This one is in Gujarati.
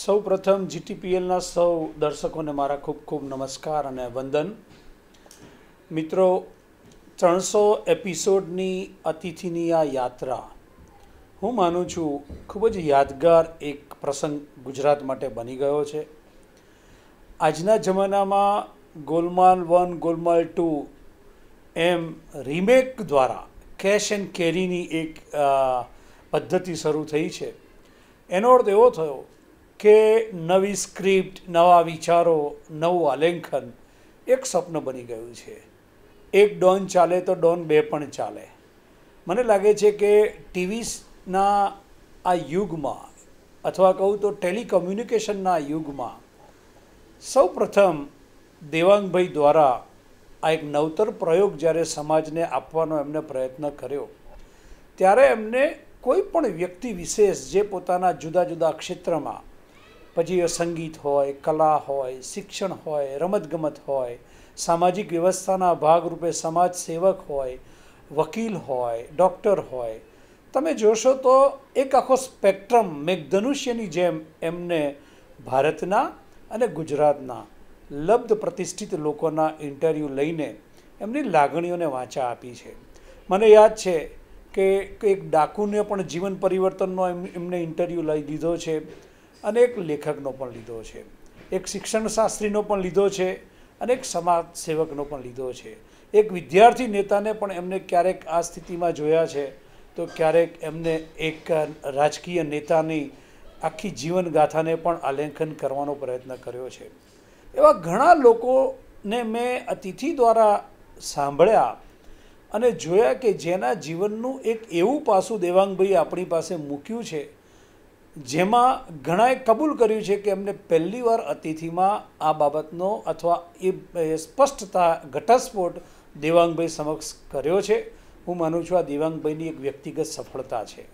સૌ પ્રથમ જીટીપીએલના સૌ દર્શકોને મારા ખૂબ ખૂબ નમસ્કાર અને વંદન મિત્રો ત્રણસો એપિસોડની અતિથિની આ યાત્રા હું માનું છું ખૂબ જ યાદગાર એક પ્રસંગ ગુજરાત માટે બની ગયો છે આજના જમાનામાં ગોલમાલ વન ગોલમાલ ટુ એમ રિમેક દ્વારા કેશ એન્ડ કેરીની એક પદ્ધતિ શરૂ થઈ છે એનો અર્થ એવો થયો કે નવી સ્ક્રિપ્ટ નવા વિચારો નવું આલેખન એક સ્વપ્ન બની ગયું છે એક ડોન ચાલે તો ડોન બે પણ ચાલે મને લાગે છે કે ટીવીના આ યુગમાં અથવા કહું તો ટેલિકમ્યુનિકેશનના યુગમાં સૌ પ્રથમ દેવાંગભાઈ દ્વારા આ એક નવતર પ્રયોગ જ્યારે સમાજને આપવાનો એમને પ્રયત્ન કર્યો ત્યારે એમને કોઈ પણ વ્યક્તિ વિશેષ જે પોતાના જુદા જુદા ક્ષેત્રમાં પછી એ સંગીત હોય કલા હોય શિક્ષણ હોય રમતગમત હોય સામાજિક વ્યવસ્થાના ભાગરૂપે સમાજ સેવક હોય વકીલ હોય ડૉક્ટર હોય તમે જોશો તો એક આખો સ્પેક્ટ્રમ મેઘધનુષ્યની જેમ એમને ભારતના અને ગુજરાતના લબ્ધ પ્રતિષ્ઠિત લોકોના ઇન્ટરવ્યૂ લઈને એમની લાગણીઓને વાંચા આપી છે મને યાદ છે કે એક ડાકુને પણ જીવન પરિવર્તનનો એમ એમને ઇન્ટરવ્યૂ લઈ દીધો છે અને એક લેખકનો પણ લીધો છે એક શિક્ષણશાસ્ત્રીનો પણ લીધો છે અને એક સમાજ સેવકનો પણ લીધો છે એક વિદ્યાર્થી નેતાને પણ એમને ક્યારેક આ સ્થિતિમાં જોયા છે તો ક્યારેક એમને એક રાજકીય નેતાની આખી જીવનગાથાને પણ આલેખન કરવાનો પ્રયત્ન કર્યો છે એવા ઘણા લોકોને મેં અતિથિ દ્વારા સાંભળ્યા અને જોયા કે જેના જીવનનું એક એવું પાસું દેવાંગભાઈ આપણી પાસે મૂક્યું છે જેમાં ઘણાએ કબૂલ કર્યું છે કે એમને પહેલીવાર અતિથિમાં આ બાબતનો અથવા એ સ્પષ્ટતા ઘટસ્ફોટ દેવાંગભાઈ સમક્ષ કર્યો છે હું માનું છું આ દેવાંગભાઈની એક વ્યક્તિગત સફળતા છે